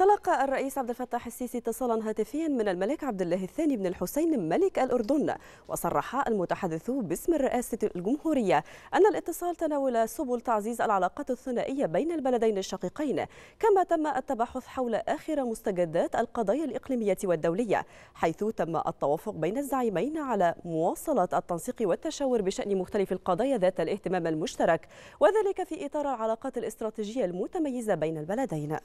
تلقى الرئيس عبد الفتاح السيسي اتصالا هاتفيا من الملك عبد الله الثاني بن الحسين ملك الأردن وصرح المتحدث باسم رئاسة الجمهورية أن الاتصال تناول سبل تعزيز العلاقات الثنائية بين البلدين الشقيقين كما تم التباحث حول آخر مستجدات القضايا الإقليمية والدولية حيث تم التوافق بين الزعيمين على مواصلة التنسيق والتشاور بشأن مختلف القضايا ذات الاهتمام المشترك وذلك في إطار العلاقات الاستراتيجية المتميزة بين البلدين